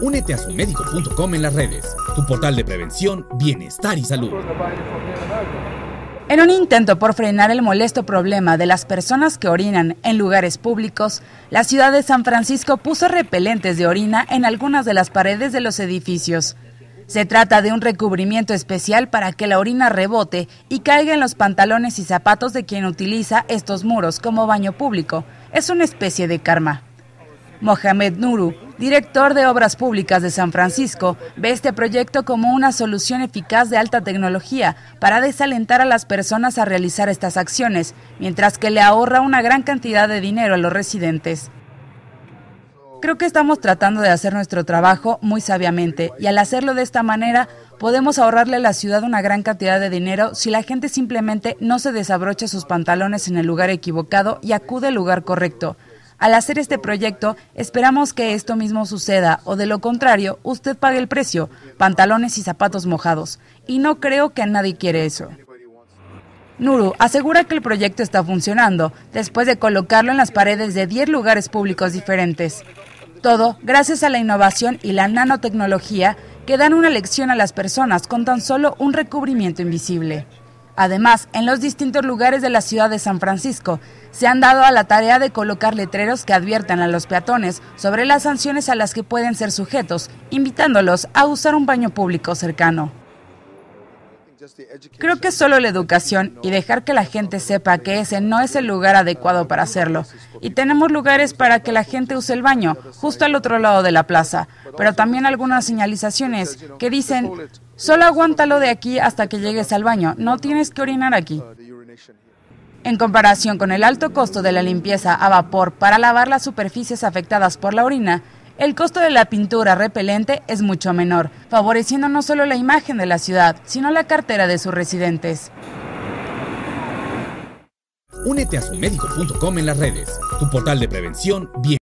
Únete a médico.com en las redes, tu portal de prevención, bienestar y salud. En un intento por frenar el molesto problema de las personas que orinan en lugares públicos, la ciudad de San Francisco puso repelentes de orina en algunas de las paredes de los edificios. Se trata de un recubrimiento especial para que la orina rebote y caiga en los pantalones y zapatos de quien utiliza estos muros como baño público. Es una especie de karma. Mohamed Nuru, director de Obras Públicas de San Francisco, ve este proyecto como una solución eficaz de alta tecnología para desalentar a las personas a realizar estas acciones, mientras que le ahorra una gran cantidad de dinero a los residentes. Creo que estamos tratando de hacer nuestro trabajo muy sabiamente y al hacerlo de esta manera podemos ahorrarle a la ciudad una gran cantidad de dinero si la gente simplemente no se desabrocha sus pantalones en el lugar equivocado y acude al lugar correcto. Al hacer este proyecto, esperamos que esto mismo suceda o de lo contrario, usted pague el precio, pantalones y zapatos mojados. Y no creo que nadie quiere eso. Nuru asegura que el proyecto está funcionando, después de colocarlo en las paredes de 10 lugares públicos diferentes. Todo gracias a la innovación y la nanotecnología que dan una lección a las personas con tan solo un recubrimiento invisible. Además, en los distintos lugares de la ciudad de San Francisco se han dado a la tarea de colocar letreros que adviertan a los peatones sobre las sanciones a las que pueden ser sujetos, invitándolos a usar un baño público cercano. Creo que solo la educación y dejar que la gente sepa que ese no es el lugar adecuado para hacerlo. Y tenemos lugares para que la gente use el baño, justo al otro lado de la plaza, pero también algunas señalizaciones que dicen Solo aguántalo de aquí hasta que llegues al baño. No tienes que orinar aquí. En comparación con el alto costo de la limpieza a vapor para lavar las superficies afectadas por la orina, el costo de la pintura repelente es mucho menor, favoreciendo no solo la imagen de la ciudad, sino la cartera de sus residentes. Únete a sumedico.com en las redes, tu portal de prevención bien.